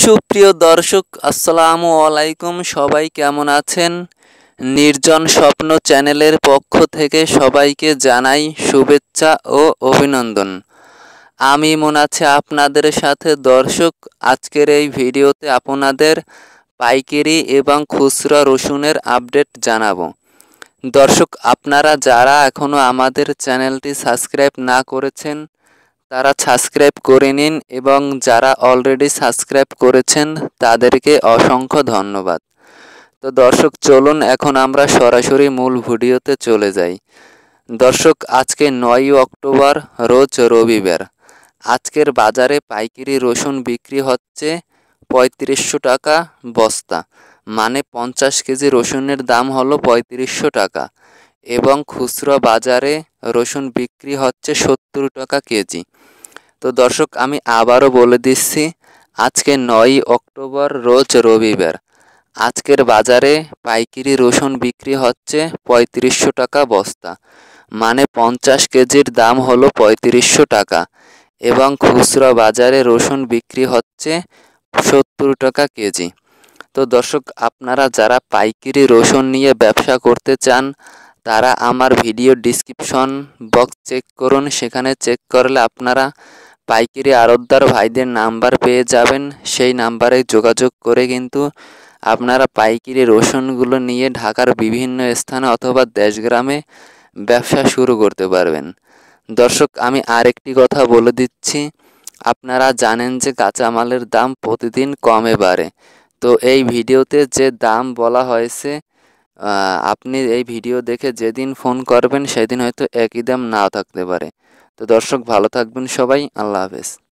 সুপ্রিয় দর্শক আসসালামু আলাইকুম সবাই কেমন আছেন নির্জন স্বপ্ন চ্যানেলের পক্ষ থেকে সবাইকে জানাই শুভেচ্ছা ও অভিনন্দন আমি মনে আছে আপনাদের সাথে দর্শক আজকের এই ভিডিওতে আপনাদের পাইকারি এবং খুচরা রসুনের আপডেট জানাবো দর্শক আপনারা যারা এখনও আমাদের চ্যানেলটি সাবস্ক্রাইব না করেছেন তারা সাবস্ক্রাইব করে নিন এবং যারা অলরেডি সাবস্ক্রাইব করেছেন তাদেরকে অসংখ্য ধন্যবাদ তো দর্শক চলুন এখন আমরা সরাসরি মূল ভিডিওতে চলে যাই দর্শক আজকে নয়ই অক্টোবর রোজ রবিবার আজকের বাজারে পাইকারি রসুন বিক্রি হচ্ছে পঁয়ত্রিশশো টাকা বস্তা মানে পঞ্চাশ কেজি রসুনের দাম হলো পঁয়ত্রিশশো টাকা এবং খুচরো বাজারে রসুন বিক্রি হচ্ছে সত্তর টাকা কেজি তো দর্শক আমি আবারও বলে দিচ্ছি আজকে নয়ই অক্টোবর রোজ রবিবার আজকের বাজারে পাইকারি রসুন বিক্রি হচ্ছে পঁয়ত্রিশশো টাকা বস্তা মানে পঞ্চাশ কেজির দাম হলো পঁয়ত্রিশশো টাকা এবং খুচরো বাজারে রসুন বিক্রি হচ্ছে সত্তর টাকা কেজি তো দর্শক আপনারা যারা পাইকারি রসুন নিয়ে ব্যবসা করতে চান তারা আমার ভিডিও ডিসক্রিপশন বক্স চেক করুন সেখানে চেক করলে আপনারা পাইকারি আড়তদার ভাইদের নাম্বার পেয়ে যাবেন সেই নাম্বারে যোগাযোগ করে কিন্তু আপনারা পাইকারি রসুনগুলো নিয়ে ঢাকার বিভিন্ন স্থানে অথবা দেশগ্রামে ব্যবসা শুরু করতে পারবেন দর্শক আমি আরেকটি কথা বলে দিচ্ছি আপনারা জানেন যে কাঁচামালের দাম প্রতিদিন কমে বাড়ে তো এই ভিডিওতে যে দাম বলা হয়েছে আপনি এই ভিডিও দেখে যেদিন ফোন করবেন সেদিন হয়তো একই দাম নাও থাকতে পারে তো দর্শক ভালো থাকবেন সবাই আল্লাহ হাফেজ